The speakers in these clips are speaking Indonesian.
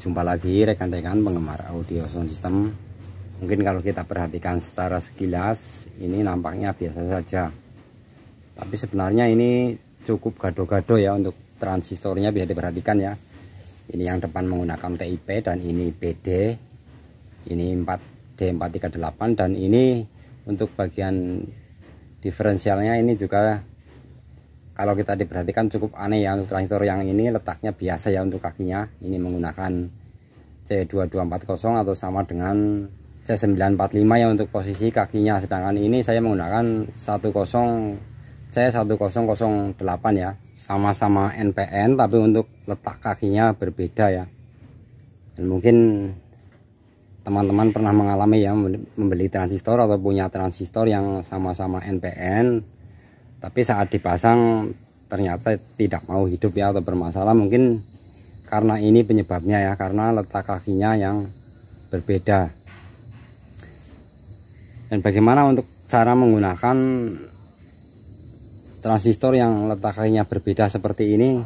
Jumpa lagi rekan-rekan penggemar audio sound system. Mungkin kalau kita perhatikan secara sekilas, ini nampaknya biasa saja. Tapi sebenarnya ini cukup gado-gado ya untuk transistornya bisa diperhatikan ya. Ini yang depan menggunakan TIP dan ini BD. Ini 4D438 dan ini untuk bagian diferensialnya ini juga kalau kita diperhatikan cukup aneh ya untuk transistor yang ini letaknya biasa ya untuk kakinya ini menggunakan C2240 atau sama dengan C945 ya untuk posisi kakinya sedangkan ini saya menggunakan 10 C1008 ya sama-sama NPN tapi untuk letak kakinya berbeda ya dan mungkin teman-teman pernah mengalami ya membeli transistor atau punya transistor yang sama-sama NPN tapi saat dipasang ternyata tidak mau hidup ya atau bermasalah mungkin karena ini penyebabnya ya karena letak kakinya yang berbeda dan bagaimana untuk cara menggunakan transistor yang letak kakinya berbeda seperti ini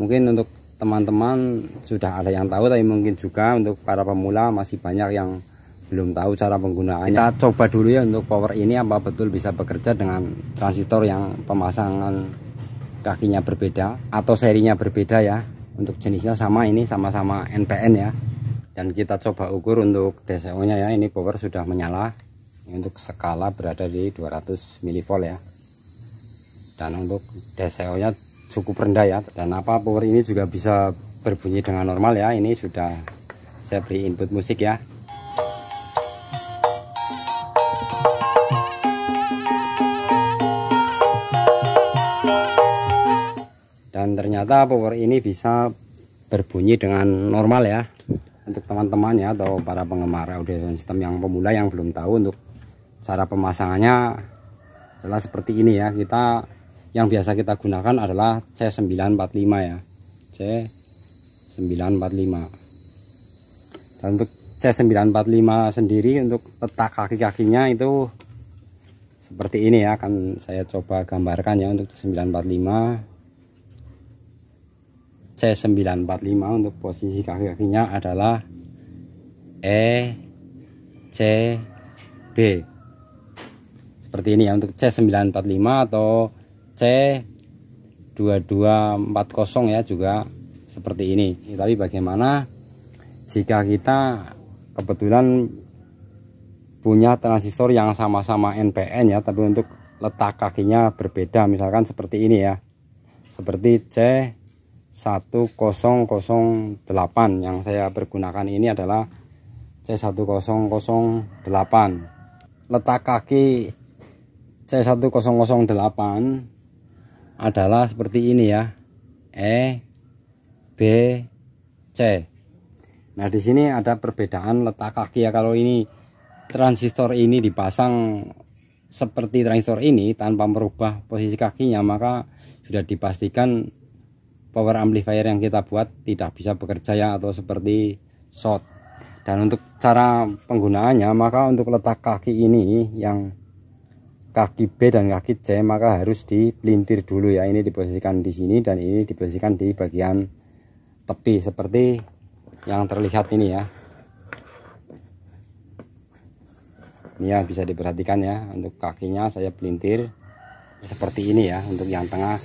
mungkin untuk teman-teman sudah ada yang tahu tapi mungkin juga untuk para pemula masih banyak yang belum tahu cara penggunaannya. Kita coba dulu ya untuk power ini apa betul bisa bekerja dengan transistor yang pemasangan kakinya berbeda atau serinya berbeda ya. Untuk jenisnya sama ini sama-sama NPN ya. Dan kita coba ukur untuk DCO-nya ya. Ini power sudah menyala. untuk skala berada di 200 mV ya. Dan untuk DCO-nya cukup rendah ya. Dan apa power ini juga bisa berbunyi dengan normal ya. Ini sudah saya beri input musik ya. dan ternyata power ini bisa berbunyi dengan normal ya untuk teman-teman ya atau para penggemar audio sound yang pemula yang belum tahu untuk cara pemasangannya adalah seperti ini ya kita yang biasa kita gunakan adalah C945 ya C945 dan untuk C945 sendiri untuk letak kaki-kakinya itu seperti ini ya akan saya coba gambarkan ya untuk C945 C945 untuk posisi kaki-kakinya adalah E C B seperti ini ya untuk C945 atau C2240 ya juga seperti ini ya, tapi bagaimana jika kita kebetulan punya transistor yang sama-sama NPN ya tapi untuk letak kakinya berbeda misalkan seperti ini ya seperti C 1008 yang saya pergunakan ini adalah C1008 letak kaki C1008 adalah seperti ini ya E B C Nah di sini ada perbedaan letak kaki ya kalau ini transistor ini dipasang seperti transistor ini tanpa merubah posisi kakinya maka sudah dipastikan power amplifier yang kita buat tidak bisa bekerja ya atau seperti short dan untuk cara penggunaannya maka untuk letak kaki ini yang kaki B dan kaki C maka harus dipelintir dulu ya ini diposisikan di sini dan ini diposisikan di bagian tepi seperti yang terlihat ini ya ini ya bisa diperhatikan ya untuk kakinya saya pelintir seperti ini ya untuk yang tengah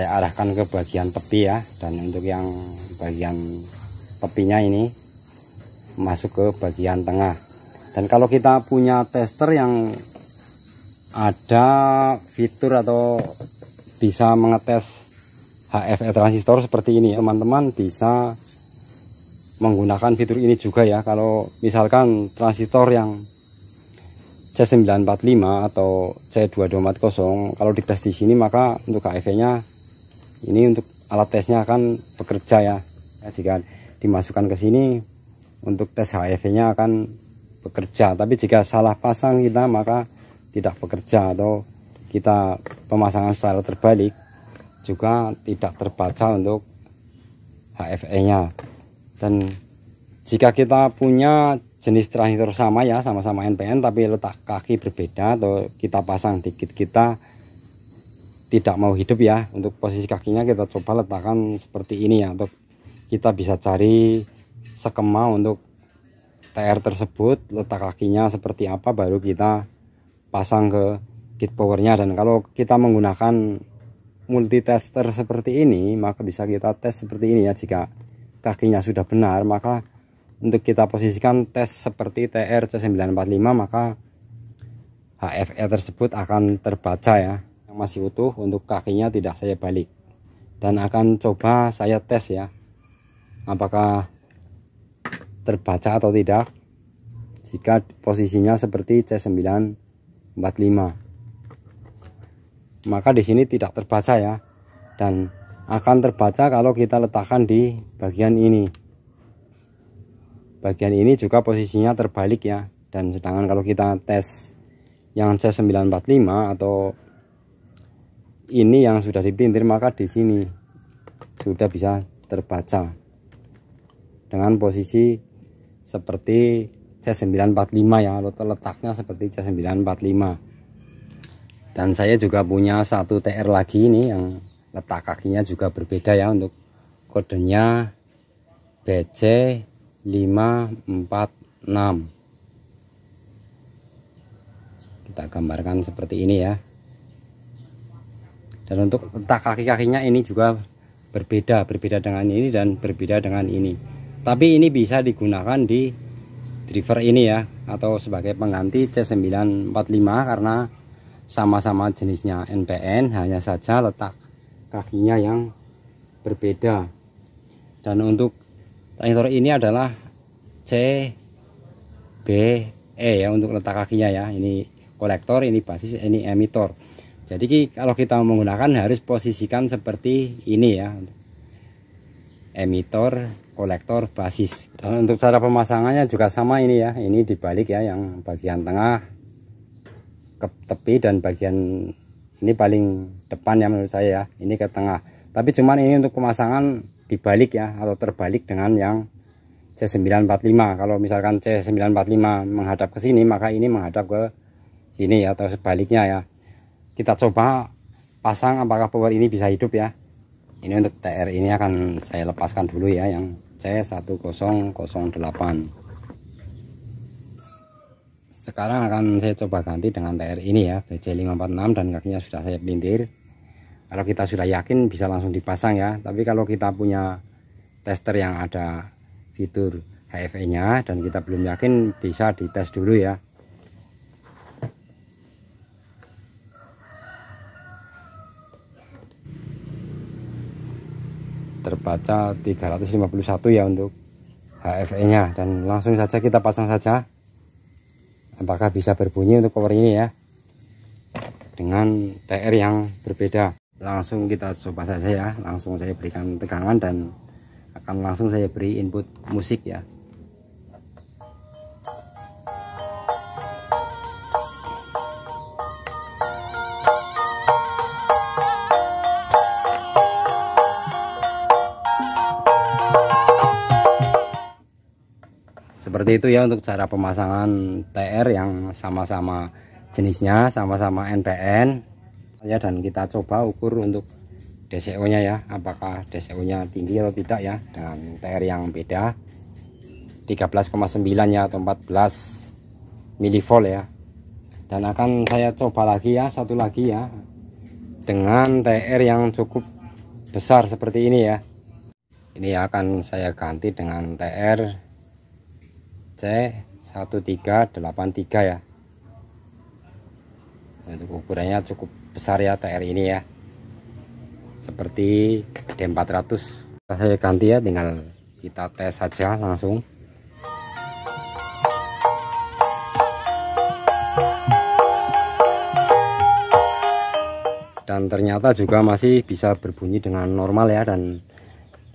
saya arahkan ke bagian tepi ya dan untuk yang bagian tepinya ini masuk ke bagian tengah dan kalau kita punya tester yang ada fitur atau bisa mengetes HFE transistor seperti ini teman-teman bisa menggunakan fitur ini juga ya kalau misalkan transistor yang C945 atau C2240 kalau dites di sini maka untuk HFE nya ini untuk alat tesnya akan bekerja ya. jika dimasukkan ke sini untuk tes HIV-nya e akan bekerja. Tapi jika salah pasang kita maka tidak bekerja atau kita pemasangan secara terbalik juga tidak terbaca untuk HFE-nya. Dan jika kita punya jenis transistor sama ya, sama-sama NPN tapi letak kaki berbeda atau kita pasang dikit kita tidak mau hidup ya untuk posisi kakinya kita coba letakkan seperti ini ya untuk kita bisa cari sekema untuk TR tersebut letak kakinya seperti apa baru kita pasang ke kit powernya dan kalau kita menggunakan multitester seperti ini maka bisa kita tes seperti ini ya jika kakinya sudah benar maka untuk kita posisikan tes seperti TR C945 maka HFE tersebut akan terbaca ya yang masih utuh untuk kakinya tidak saya balik dan akan coba saya tes ya apakah terbaca atau tidak jika posisinya seperti C945 maka di sini tidak terbaca ya dan akan terbaca kalau kita letakkan di bagian ini bagian ini juga posisinya terbalik ya dan sedangkan kalau kita tes yang C945 atau ini yang sudah dipintir maka di sini sudah bisa terbaca dengan posisi seperti C945 ya letaknya seperti C945 dan saya juga punya satu TR lagi ini yang letak kakinya juga berbeda ya untuk kodenya BC 546 kita gambarkan seperti ini ya dan untuk letak kaki-kakinya ini juga berbeda berbeda dengan ini dan berbeda dengan ini tapi ini bisa digunakan di driver ini ya atau sebagai pengganti C945 karena sama-sama jenisnya NPN hanya saja letak kakinya yang berbeda dan untuk traktor ini adalah C, B, E ya untuk letak kakinya ya ini kolektor ini basis ini emitor jadi kalau kita menggunakan harus posisikan seperti ini ya. Emitor, kolektor, basis. Dan untuk cara pemasangannya juga sama ini ya. Ini dibalik ya yang bagian tengah ke tepi dan bagian ini paling depan ya menurut saya ya. Ini ke tengah. Tapi cuman ini untuk pemasangan dibalik ya atau terbalik dengan yang C945. Kalau misalkan C945 menghadap ke sini maka ini menghadap ke sini ya, atau sebaliknya ya kita coba pasang apakah power ini bisa hidup ya ini untuk TR ini akan saya lepaskan dulu ya yang C1008 sekarang akan saya coba ganti dengan TR ini ya BC546 dan kakinya sudah saya pintir kalau kita sudah yakin bisa langsung dipasang ya tapi kalau kita punya tester yang ada fitur HFE nya dan kita belum yakin bisa dites dulu ya terbaca 351 ya untuk HFE nya dan langsung saja kita pasang saja apakah bisa berbunyi untuk power ini ya dengan TR yang berbeda langsung kita coba saja ya langsung saya berikan tegangan dan akan langsung saya beri input musik ya seperti itu ya untuk cara pemasangan TR yang sama-sama jenisnya sama-sama NPN ya dan kita coba ukur untuk DCO nya ya apakah DCO nya tinggi atau tidak ya dengan TR yang beda 13,9 ya atau 14 milivolt ya dan akan saya coba lagi ya satu lagi ya dengan TR yang cukup besar seperti ini ya ini akan saya ganti dengan TR C1383 ya untuk ukurannya cukup besar ya TR ini ya seperti D400 saya ganti ya tinggal kita tes saja langsung dan ternyata juga masih bisa berbunyi dengan normal ya dan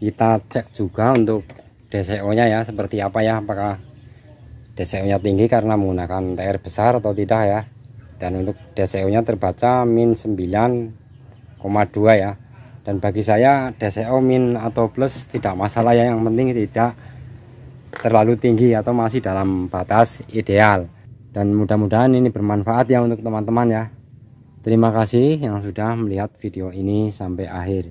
kita cek juga untuk DCO nya ya seperti apa ya apakah DCO-nya tinggi karena menggunakan TR besar atau tidak ya. Dan untuk DCO-nya terbaca min 9,2 ya. Dan bagi saya DCO min atau plus tidak masalah ya, yang penting tidak terlalu tinggi atau masih dalam batas ideal. Dan mudah-mudahan ini bermanfaat ya untuk teman-teman ya. Terima kasih yang sudah melihat video ini sampai akhir.